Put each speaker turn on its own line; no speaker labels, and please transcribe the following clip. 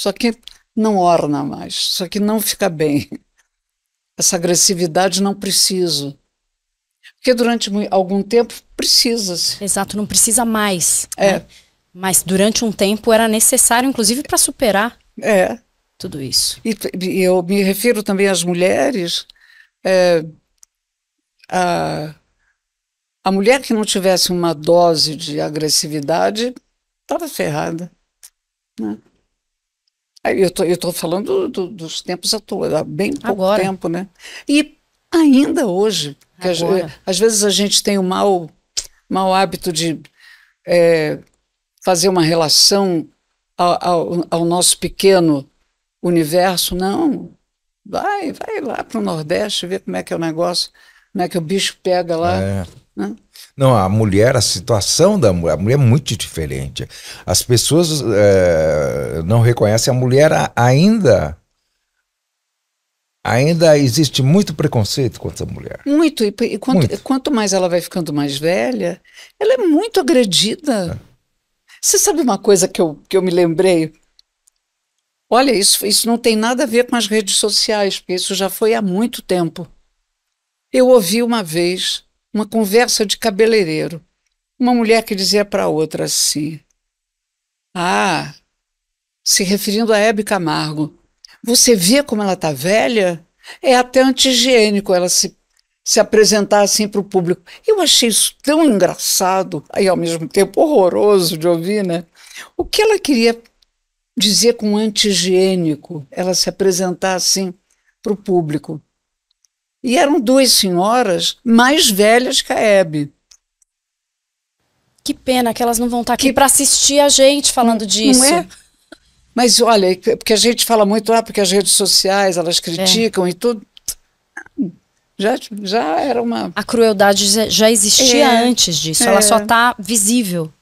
Só que não orna mais, só que não fica bem. Essa agressividade não preciso. Porque durante algum tempo
precisa-se. Exato, não precisa mais. É. Né? Mas durante um tempo era necessário, inclusive,
para superar. É. Tudo isso. E, eu me refiro também às mulheres. É, a, a mulher que não tivesse uma dose de agressividade estava ferrada. Né? Eu tô, estou falando do, dos tempos atuais, há bem pouco Agora. tempo, né? E ainda hoje, Agora. às vezes a gente tem o mau, mau hábito de é, fazer uma relação ao, ao, ao nosso pequeno universo. Não, vai, vai lá para o Nordeste, ver como é que é o negócio, como é que o bicho pega lá. É. Né?
Não, a mulher, a situação da mulher, a mulher é muito diferente. As pessoas é, não reconhecem a mulher ainda. Ainda existe muito preconceito contra a mulher.
Muito, e, e quanto, muito. quanto, mais ela vai ficando mais velha, ela é muito agredida. É. Você sabe uma coisa que eu, que eu me lembrei? Olha, isso, isso não tem nada a ver com as redes sociais, porque isso já foi há muito tempo. Eu ouvi uma vez uma conversa de cabeleireiro. Uma mulher que dizia para outra assim: Ah, se referindo a Hebe Camargo, você vê como ela está velha? É até antigiênico ela se, se apresentar assim para o público. Eu achei isso tão engraçado e ao mesmo tempo horroroso de ouvir, né? O que ela queria dizer com antigiênico, ela se apresentar assim para o público? E eram duas senhoras mais velhas que a Hebe.
Que pena que elas não vão estar aqui que... para assistir a gente falando não, disso. Não é?
Mas olha, porque a gente fala muito, ah, porque as redes sociais elas criticam é. e tudo.
Já, já era uma. A crueldade já existia é. antes disso, ela só está é. visível.